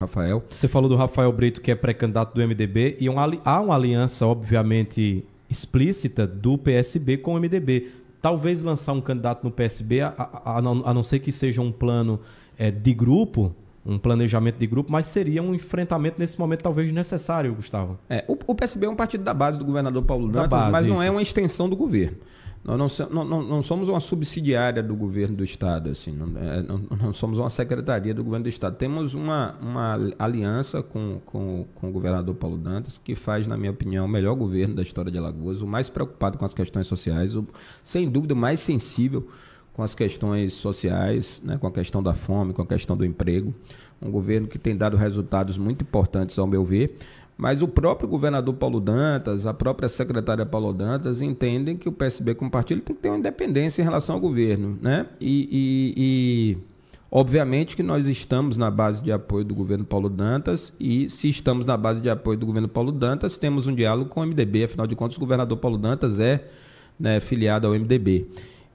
Rafael. Você falou do Rafael Brito, que é pré-candidato do MDB, e um, há uma aliança, obviamente, explícita do PSB com o MDB. Talvez lançar um candidato no PSB, a, a, a, não, a não ser que seja um plano é, de grupo, um planejamento de grupo, mas seria um enfrentamento nesse momento talvez necessário, Gustavo. É, o, o PSB é um partido da base do governador Paulo Dantas, mas não é uma extensão do governo. Nós não, não, não, somos uma subsidiária do governo do Estado, assim, é, não, não, somos uma secretaria do governo do Estado. Temos uma, uma aliança com, com, com o governador Paulo Dantas, que faz, na minha opinião, o melhor governo da história de Alagoas, o mais preocupado com as questões sociais, o, sem dúvida, o mais sensível com as questões sociais, né, com a questão da fome, com a questão do emprego. Um governo que tem dado resultados muito importantes, ao meu ver, mas o próprio governador Paulo Dantas, a própria secretária Paulo Dantas entendem que o PSB como partido tem que ter uma independência em relação ao governo, né? E, e, e obviamente que nós estamos na base de apoio do governo Paulo Dantas e se estamos na base de apoio do governo Paulo Dantas, temos um diálogo com o MDB, afinal de contas o governador Paulo Dantas é né, filiado ao MDB.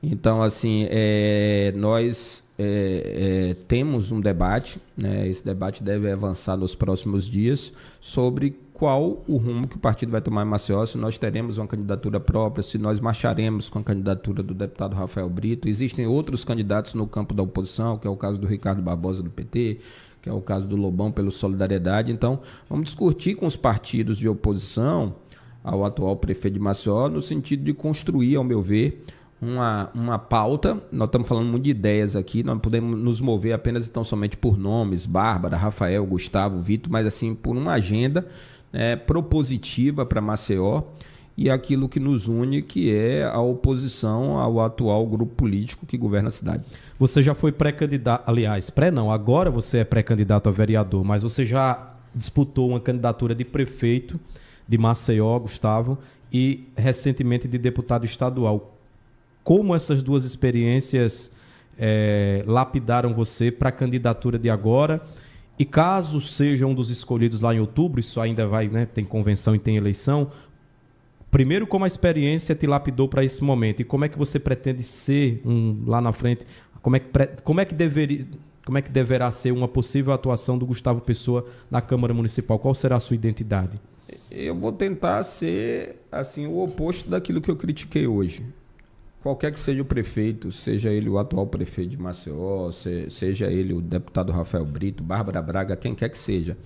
Então, assim, é, nós é, é, temos um debate, né? esse debate deve avançar nos próximos dias, sobre qual o rumo que o partido vai tomar em Maceió, se nós teremos uma candidatura própria, se nós marcharemos com a candidatura do deputado Rafael Brito. Existem outros candidatos no campo da oposição, que é o caso do Ricardo Barbosa do PT, que é o caso do Lobão pelo Solidariedade. Então, vamos discutir com os partidos de oposição ao atual prefeito de Maceió, no sentido de construir, ao meu ver, uma, uma pauta. Nós estamos falando muito de ideias aqui. Nós podemos nos mover apenas então somente por nomes, Bárbara, Rafael, Gustavo, Vitor, mas assim por uma agenda né, propositiva para Maceió e aquilo que nos une, que é a oposição ao atual grupo político que governa a cidade. Você já foi pré-candidato, aliás, pré não, agora você é pré-candidato a vereador, mas você já disputou uma candidatura de prefeito de Maceió, Gustavo, e recentemente de deputado estadual como essas duas experiências é, lapidaram você para a candidatura de agora. E caso seja um dos escolhidos lá em outubro, isso ainda vai, né? Tem convenção e tem eleição. Primeiro, como a experiência te lapidou para esse momento e como é que você pretende ser um, lá na frente? Como é que, como é que deveria, como é que deverá ser uma possível atuação do Gustavo Pessoa na Câmara Municipal? Qual será a sua identidade? Eu vou tentar ser assim o oposto daquilo que eu critiquei hoje qualquer que seja o prefeito, seja ele o atual prefeito de Maceió, se, seja ele o deputado Rafael Brito, Bárbara Braga, quem quer que seja,